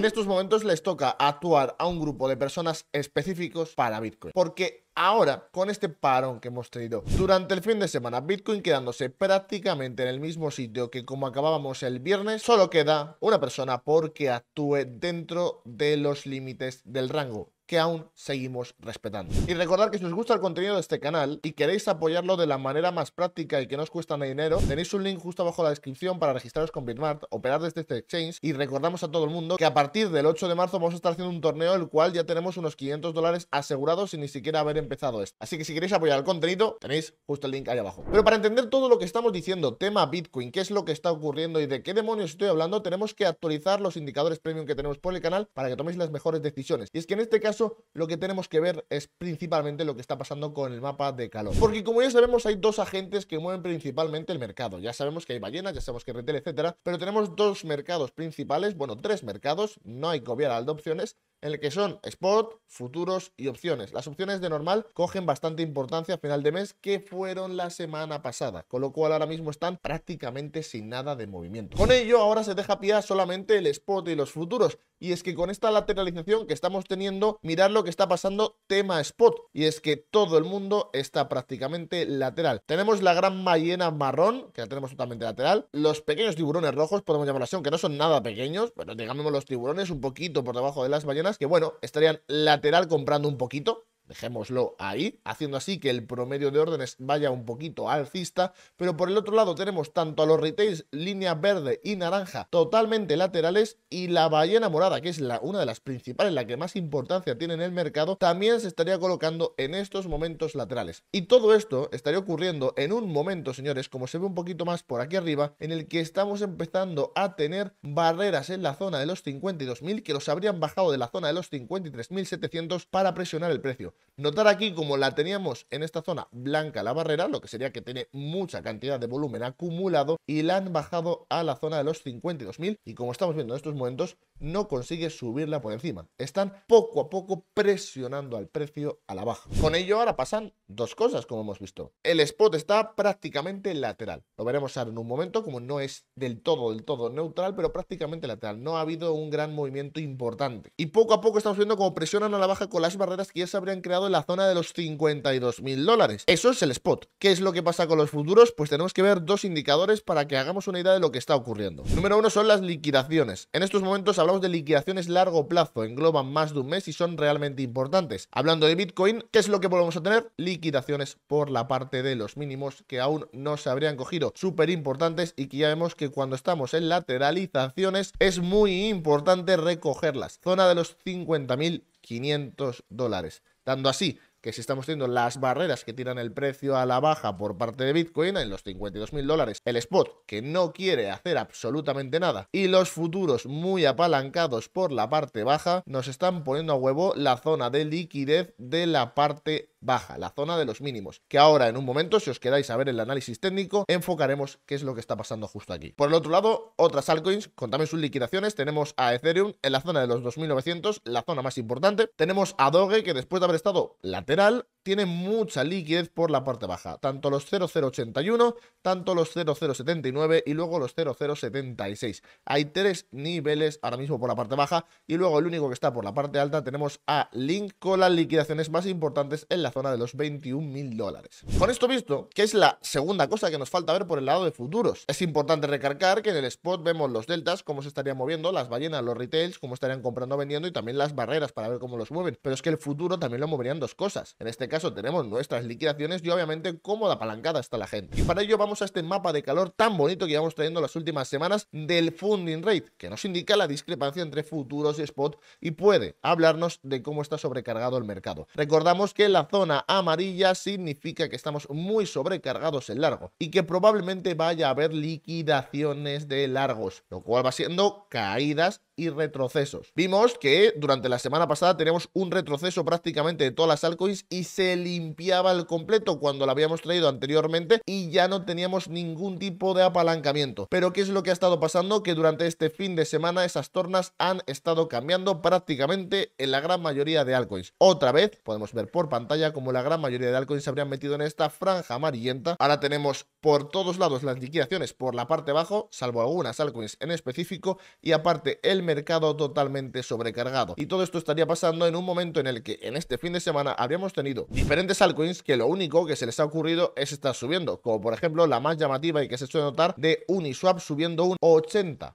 En estos momentos les toca actuar a un grupo de personas específicos para Bitcoin. Porque Ahora, con este parón que hemos tenido durante el fin de semana, Bitcoin quedándose prácticamente en el mismo sitio que como acabábamos el viernes, solo queda una persona porque actúe dentro de los límites del rango que aún seguimos respetando. Y recordar que si os gusta el contenido de este canal y queréis apoyarlo de la manera más práctica y que no os cuesta nada dinero, tenéis un link justo abajo en la descripción para registraros con Bitmart, operar desde este exchange y recordamos a todo el mundo que a partir del 8 de marzo vamos a estar haciendo un torneo el cual ya tenemos unos 500 dólares asegurados sin ni siquiera haber empezado esto. Así que si queréis apoyar el contenido, tenéis justo el link ahí abajo. Pero para entender todo lo que estamos diciendo, tema Bitcoin, qué es lo que está ocurriendo y de qué demonios estoy hablando, tenemos que actualizar los indicadores premium que tenemos por el canal para que toméis las mejores decisiones. Y es que en este caso lo que tenemos que ver es principalmente lo que está pasando con el mapa de calor. Porque como ya sabemos, hay dos agentes que mueven principalmente el mercado. Ya sabemos que hay ballenas, ya sabemos que retail, etcétera, pero tenemos dos mercados principales, bueno, tres mercados, no hay que obviar de opciones, en el que son spot, futuros y opciones. Las opciones de normal cogen bastante importancia a final de mes que fueron la semana pasada, con lo cual ahora mismo están prácticamente sin nada de movimiento. Con ello ahora se deja pie solamente el spot y los futuros, y es que con esta lateralización que estamos teniendo, mirad lo que está pasando tema spot, y es que todo el mundo está prácticamente lateral. Tenemos la gran ballena marrón, que la tenemos totalmente lateral, los pequeños tiburones rojos, podemos llamarlos así, aunque no son nada pequeños, pero digamos los tiburones un poquito por debajo de las ballenas, que, bueno, estarían lateral comprando un poquito, Dejémoslo ahí, haciendo así que el promedio de órdenes vaya un poquito alcista, pero por el otro lado tenemos tanto a los retails línea verde y naranja totalmente laterales y la ballena morada, que es la, una de las principales, la que más importancia tiene en el mercado, también se estaría colocando en estos momentos laterales. Y todo esto estaría ocurriendo en un momento, señores, como se ve un poquito más por aquí arriba, en el que estamos empezando a tener barreras en la zona de los 52.000 que los habrían bajado de la zona de los 53.700 para presionar el precio. Notar aquí como la teníamos en esta zona blanca la barrera, lo que sería que tiene mucha cantidad de volumen acumulado y la han bajado a la zona de los 52.000 y como estamos viendo en estos momentos no consigue subirla por encima. Están poco a poco presionando al precio a la baja. Con ello ahora pasan dos cosas, como hemos visto. El spot está prácticamente lateral. Lo veremos ahora en un momento, como no es del todo, del todo neutral, pero prácticamente lateral. No ha habido un gran movimiento importante. Y poco a poco estamos viendo cómo presionan a la baja con las barreras que ya se habrían creado en la zona de los 52 mil dólares. Eso es el spot. ¿Qué es lo que pasa con los futuros? Pues tenemos que ver dos indicadores para que hagamos una idea de lo que está ocurriendo. Número uno son las liquidaciones. En estos momentos hablamos de liquidaciones largo plazo, engloban más de un mes y son realmente importantes. Hablando de Bitcoin, ¿qué es lo que volvemos a tener? Liquidaciones por la parte de los mínimos que aún no se habrían cogido, súper importantes y que ya vemos que cuando estamos en lateralizaciones es muy importante recogerlas. Zona de los 50.500 dólares, dando así que si estamos teniendo las barreras que tiran el precio a la baja por parte de Bitcoin en los 52 mil dólares, el spot que no quiere hacer absolutamente nada y los futuros muy apalancados por la parte baja, nos están poniendo a huevo la zona de liquidez de la parte baja, la zona de los mínimos, que ahora en un momento, si os quedáis a ver el análisis técnico, enfocaremos qué es lo que está pasando justo aquí. Por el otro lado, otras altcoins con también sus liquidaciones, tenemos a Ethereum en la zona de los 2.900, la zona más importante, tenemos a Doge que después de haber estado la general tiene mucha liquidez por la parte baja. Tanto los 0081, tanto los 0079 y luego los 0076. Hay tres niveles ahora mismo por la parte baja y luego el único que está por la parte alta tenemos a Link con las liquidaciones más importantes en la zona de los 21.000 dólares. Con esto visto, que es la segunda cosa que nos falta ver por el lado de futuros. Es importante recargar que en el spot vemos los deltas, cómo se estarían moviendo, las ballenas, los retails, cómo estarían comprando, vendiendo y también las barreras para ver cómo los mueven. Pero es que el futuro también lo moverían dos cosas. En este caso tenemos nuestras liquidaciones y obviamente cómo la apalancada está la gente. Y para ello vamos a este mapa de calor tan bonito que llevamos trayendo las últimas semanas del funding rate, que nos indica la discrepancia entre futuros y spot y puede hablarnos de cómo está sobrecargado el mercado. Recordamos que la zona amarilla significa que estamos muy sobrecargados en largo y que probablemente vaya a haber liquidaciones de largos, lo cual va siendo caídas y retrocesos. Vimos que durante la semana pasada tenemos un retroceso prácticamente de todas las altcoins y se se limpiaba el completo cuando la habíamos traído anteriormente y ya no teníamos ningún tipo de apalancamiento. Pero ¿qué es lo que ha estado pasando? Que durante este fin de semana esas tornas han estado cambiando prácticamente en la gran mayoría de altcoins. Otra vez podemos ver por pantalla como la gran mayoría de altcoins se habrían metido en esta franja amarillenta. Ahora tenemos por todos lados las liquidaciones por la parte de abajo, salvo algunas altcoins en específico y aparte el mercado totalmente sobrecargado. Y todo esto estaría pasando en un momento en el que en este fin de semana habríamos tenido diferentes altcoins que lo único que se les ha ocurrido es estar subiendo, como por ejemplo la más llamativa y que se suele notar de Uniswap subiendo un 80%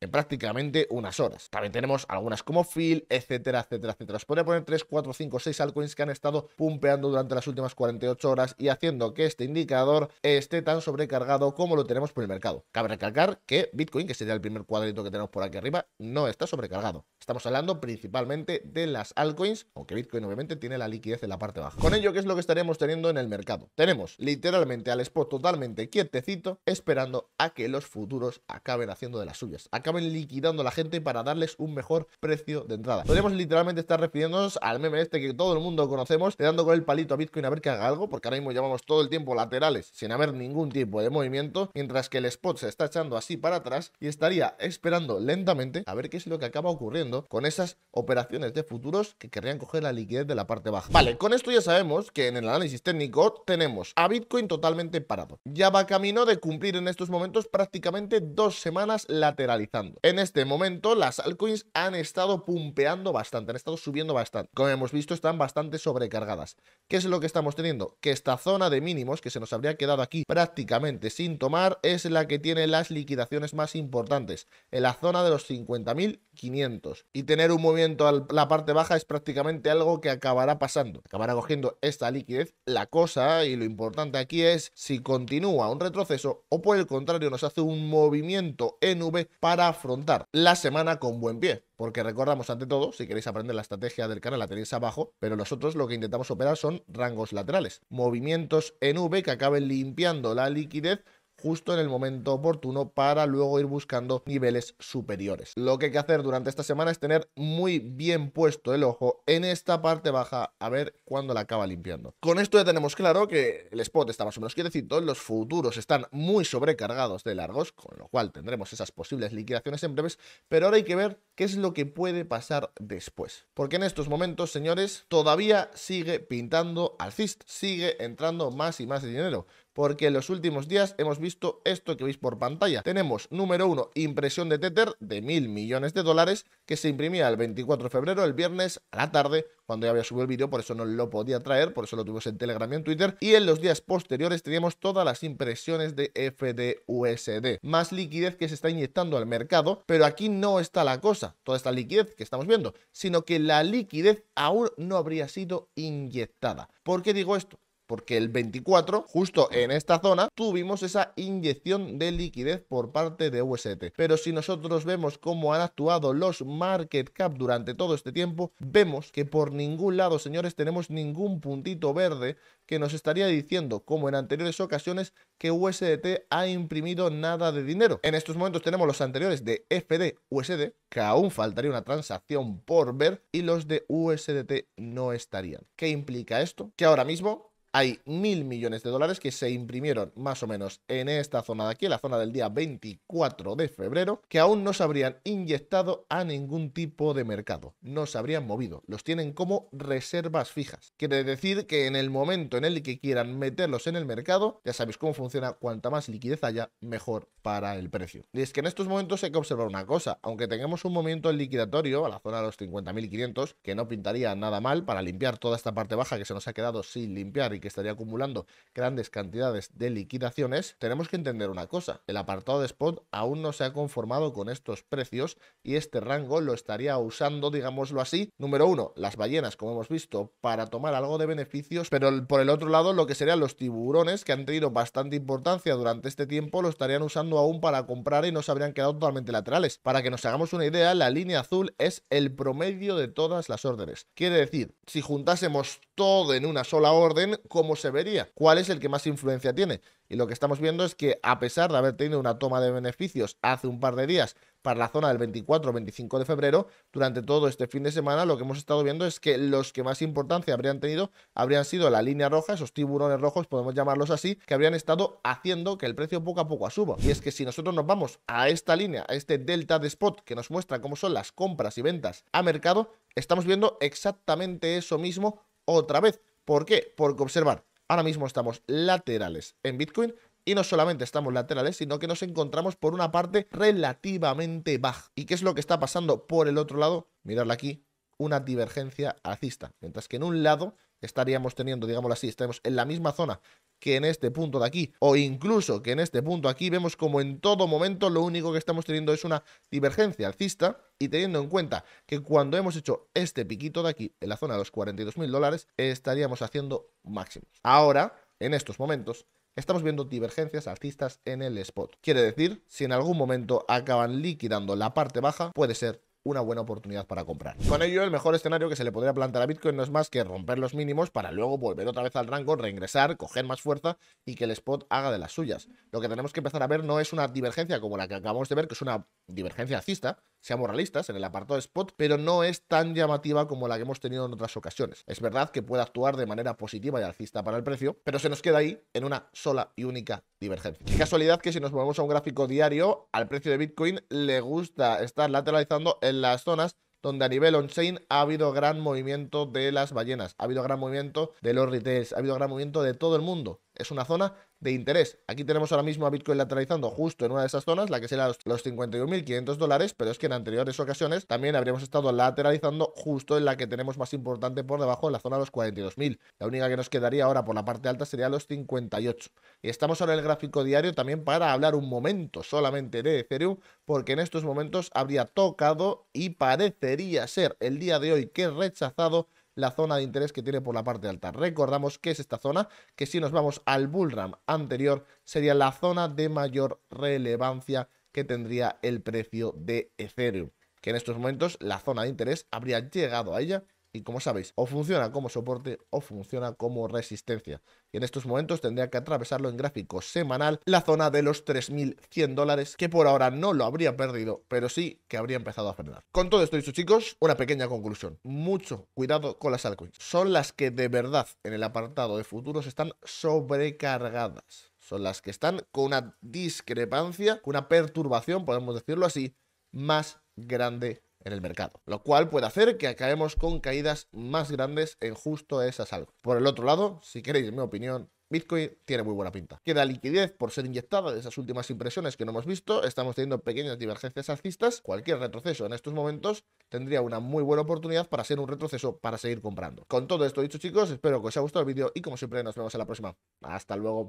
en prácticamente unas horas. También tenemos algunas como Phil, etcétera, etcétera, etcétera. Os podría poner 3, 4, 5, 6 altcoins que han estado pumpeando durante las últimas 48 horas y haciendo que este indicador esté tan sobrecargado como lo tenemos por el mercado. Cabe recalcar que Bitcoin, que sería el primer cuadrito que tenemos por aquí arriba, no está sobrecargado. Estamos hablando principalmente de las altcoins, aunque Bitcoin obviamente tiene la liquidez en la parte baja. Con ello, ¿qué es lo que estaríamos teniendo en el mercado? Tenemos literalmente al spot totalmente quietecito, esperando a que los futuros acaben haciendo de las suyas. Acaben liquidando a la gente para darles un mejor precio de entrada. Podríamos literalmente estar refiriéndonos al meme este que todo el mundo conocemos, quedando con el palito a Bitcoin a ver que haga algo, porque ahora mismo llevamos todo el tiempo laterales sin haber ningún tipo de movimiento, mientras que el spot se está echando así para atrás y estaría esperando lentamente a ver qué es lo que acaba ocurriendo con esas operaciones de futuros que querrían coger la liquidez de la parte baja. Vale, con esto ya sabemos que en el análisis técnico tenemos a Bitcoin totalmente parado. Ya va camino de cumplir en estos momentos prácticamente dos semanas lateralizando. En este momento las altcoins han estado pumpeando bastante, han estado subiendo bastante. Como hemos visto están bastante sobrecargadas. ¿Qué es lo que estamos teniendo? Que esta zona de mínimos que se nos habría quedado aquí prácticamente sin tomar es la que tiene las liquidaciones más importantes. En la zona de los 50.000 500. Y tener un movimiento a la parte baja es prácticamente algo que acabará pasando. Acabará cogiendo esta liquidez. La cosa y lo importante aquí es si continúa un retroceso o por el contrario nos hace un movimiento en V para afrontar la semana con buen pie. Porque recordamos ante todo, si queréis aprender la estrategia del canal la tenéis abajo, pero nosotros lo que intentamos operar son rangos laterales, movimientos en V que acaben limpiando la liquidez justo en el momento oportuno para luego ir buscando niveles superiores. Lo que hay que hacer durante esta semana es tener muy bien puesto el ojo en esta parte baja a ver cuándo la acaba limpiando. Con esto ya tenemos claro que el spot está más o menos quietecito, los futuros están muy sobrecargados de largos, con lo cual tendremos esas posibles liquidaciones en breves, pero ahora hay que ver qué es lo que puede pasar después. Porque en estos momentos, señores, todavía sigue pintando alcista, sigue entrando más y más dinero porque en los últimos días hemos visto esto que veis por pantalla. Tenemos, número uno, impresión de Tether de mil millones de dólares que se imprimía el 24 de febrero, el viernes a la tarde, cuando ya había subido el vídeo, por eso no lo podía traer, por eso lo tuvimos en Telegram y en Twitter. Y en los días posteriores teníamos todas las impresiones de FDUSD, más liquidez que se está inyectando al mercado, pero aquí no está la cosa, toda esta liquidez que estamos viendo, sino que la liquidez aún no habría sido inyectada. ¿Por qué digo esto? porque el 24, justo en esta zona, tuvimos esa inyección de liquidez por parte de USDT. Pero si nosotros vemos cómo han actuado los market cap durante todo este tiempo, vemos que por ningún lado, señores, tenemos ningún puntito verde que nos estaría diciendo, como en anteriores ocasiones, que USDT ha imprimido nada de dinero. En estos momentos tenemos los anteriores de FD USD, que aún faltaría una transacción por ver, y los de USDT no estarían. ¿Qué implica esto? Que ahora mismo hay mil millones de dólares que se imprimieron más o menos en esta zona de aquí, la zona del día 24 de febrero, que aún no se habrían inyectado a ningún tipo de mercado, no se habrían movido, los tienen como reservas fijas. Quiere decir que en el momento en el que quieran meterlos en el mercado, ya sabéis cómo funciona, cuanta más liquidez haya, mejor para el precio. Y es que en estos momentos hay que observar una cosa, aunque tengamos un momento en liquidatorio a la zona de los 50.500, que no pintaría nada mal para limpiar toda esta parte baja que se nos ha quedado sin limpiar que estaría acumulando grandes cantidades de liquidaciones, tenemos que entender una cosa. El apartado de spot aún no se ha conformado con estos precios y este rango lo estaría usando, digámoslo así, número uno, las ballenas, como hemos visto, para tomar algo de beneficios, pero por el otro lado, lo que serían los tiburones, que han tenido bastante importancia durante este tiempo, lo estarían usando aún para comprar y no se habrían quedado totalmente laterales. Para que nos hagamos una idea, la línea azul es el promedio de todas las órdenes. Quiere decir, si juntásemos todo en una sola orden, cómo se vería, cuál es el que más influencia tiene. Y lo que estamos viendo es que a pesar de haber tenido una toma de beneficios hace un par de días para la zona del 24 25 de febrero, durante todo este fin de semana lo que hemos estado viendo es que los que más importancia habrían tenido habrían sido la línea roja, esos tiburones rojos, podemos llamarlos así, que habrían estado haciendo que el precio poco a poco suba. Y es que si nosotros nos vamos a esta línea, a este delta de spot que nos muestra cómo son las compras y ventas a mercado, estamos viendo exactamente eso mismo otra vez ¿Por qué? Porque observar, ahora mismo estamos laterales en Bitcoin y no solamente estamos laterales, sino que nos encontramos por una parte relativamente baja. ¿Y qué es lo que está pasando por el otro lado? Miradla aquí, una divergencia alcista. Mientras que en un lado estaríamos teniendo, digámoslo así, estamos en la misma zona que en este punto de aquí, o incluso que en este punto aquí, vemos como en todo momento lo único que estamos teniendo es una divergencia alcista, y teniendo en cuenta que cuando hemos hecho este piquito de aquí, en la zona de los 42 mil dólares, estaríamos haciendo máximos. Ahora, en estos momentos, estamos viendo divergencias alcistas en el spot. Quiere decir, si en algún momento acaban liquidando la parte baja, puede ser una buena oportunidad para comprar. Con ello, el mejor escenario que se le podría plantar a Bitcoin no es más que romper los mínimos para luego volver otra vez al rango, reingresar, coger más fuerza y que el spot haga de las suyas. Lo que tenemos que empezar a ver no es una divergencia como la que acabamos de ver, que es una divergencia alcista, seamos realistas, en el apartado de spot, pero no es tan llamativa como la que hemos tenido en otras ocasiones. Es verdad que puede actuar de manera positiva y alcista para el precio, pero se nos queda ahí en una sola y única divergencia. Qué casualidad que si nos movemos a un gráfico diario, al precio de Bitcoin le gusta estar lateralizando en las zonas donde a nivel on-chain ha habido gran movimiento de las ballenas, ha habido gran movimiento de los retails, ha habido gran movimiento de todo el mundo es una zona de interés. Aquí tenemos ahora mismo a Bitcoin lateralizando justo en una de esas zonas, la que será los, 51.500 dólares, pero es que en anteriores ocasiones también habríamos estado lateralizando justo en la que tenemos más importante por debajo, en la zona de los 42.000. La única que nos quedaría ahora por la parte alta sería los 58. Y estamos ahora en el gráfico diario también para hablar un momento solamente de Ethereum, porque en estos momentos habría tocado y parecería ser el día de hoy que rechazado la zona de interés que tiene por la parte alta. Recordamos que es esta zona, que si nos vamos al bullram anterior, sería la zona de mayor relevancia que tendría el precio de Ethereum, que en estos momentos la zona de interés habría llegado a ella y como sabéis, o funciona como soporte o funciona como resistencia. Y en estos momentos tendría que atravesarlo en gráfico semanal la zona de los 3.100 dólares, que por ahora no lo habría perdido, pero sí que habría empezado a frenar. Con todo esto dicho, chicos, una pequeña conclusión. Mucho cuidado con las altcoins. Son las que de verdad en el apartado de futuros están sobrecargadas. Son las que están con una discrepancia, con una perturbación, podemos decirlo así, más grande en el mercado, lo cual puede hacer que acabemos con caídas más grandes en justo esas algo. Por el otro lado, si queréis mi opinión, Bitcoin tiene muy buena pinta. Queda liquidez por ser inyectada de esas últimas impresiones que no hemos visto. Estamos teniendo pequeñas divergencias alcistas. Cualquier retroceso en estos momentos tendría una muy buena oportunidad para ser un retroceso para seguir comprando. Con todo esto dicho, chicos, espero que os haya gustado el vídeo y como siempre nos vemos en la próxima. Hasta luego.